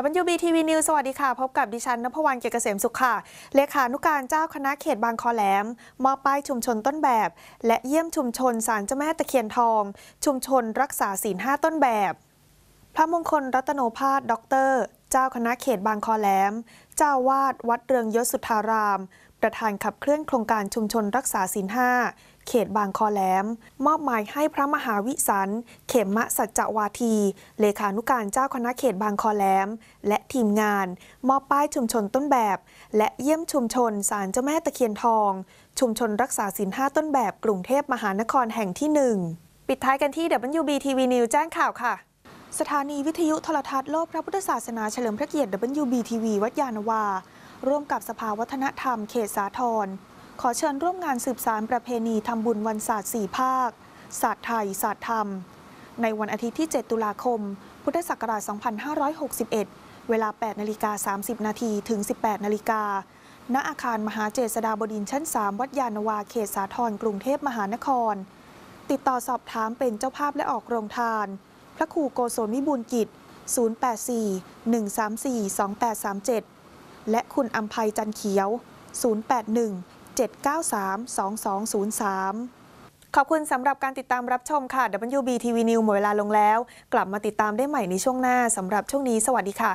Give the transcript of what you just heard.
บบีทีวีนิวสวัสดีค่ะ พบกับดิฉันนภวรรณเกียรติเกษมสุขค่ะเลขานุการเจ้าคณะเขตบางคอแหลม มอบป้ายชุมชนต้นแบบ และเยี่ยมชุมชนสารเจ้าแม่ตะเคียนทอง ชุมชนรักษาศีลห้าต้นแบบ พระมงคลรัตโนภาสด็อกเตอร์ เจ้าคณะเขตบางคอแหลมเจ้าวาดวัดเรืองยศสุทธารามประธานขับเคลื่อนโครงการชุมชนรักษาศีลห้าเขตบางคอแหลม มอบหมายให้พระมหาวิสัน เขมมะสัจจวาที เลขานุการเจ้าคณะเขตบางคอแหลม และทีมงาน มอบป้ายชุมชนต้นแบบ และเยี่ยมชุมชนศาลเจ้าแม่ตะเคียนทอง ชุมชนรักษาศีลห้าต้นแบบกรุงเทพมหานครแห่งที่ 1 ปิดท้ายกันที่ WBTV News แจ้งข่าวค่ะสถานีวิทยุโทรทัศน์โลกพระพุทธศาสนาเฉลิมพระเกียรติ WBTV วัดยานวาร่วมกับสภาวัฒนธรรม เขตสาทรขอเชิญร่วมงานสืบสารประเพณีทำบุญวันศาสตร์สี่ภาค ศาสตร์ไทย ศาสตร์ธรรม ในวันอาทิตย์ที่ 7 ตุลาคม พุทธศักราช2561 เวลา8นาฬิกา30นาทีถึง 18นาฬิกาณอาคารมหาเจษฎาบดินชั้น 3 วัดยานวาเขตสาทรกรุงเทพมหานคร ติดต่อสอบถามเป็นเจ้าภาพและออกโรงทาน พระครูโกศลวิบูลกิจ084 134 2837และคุณอัมภัยจันเขียว 081 793 2203 ขอบคุณสำหรับการติดตามรับชมค่ะ WBTV News หมดเวลาลงแล้ว กลับมาติดตามได้ใหม่ในช่วงหน้าสำหรับช่วงนี้ สวัสดีค่ะ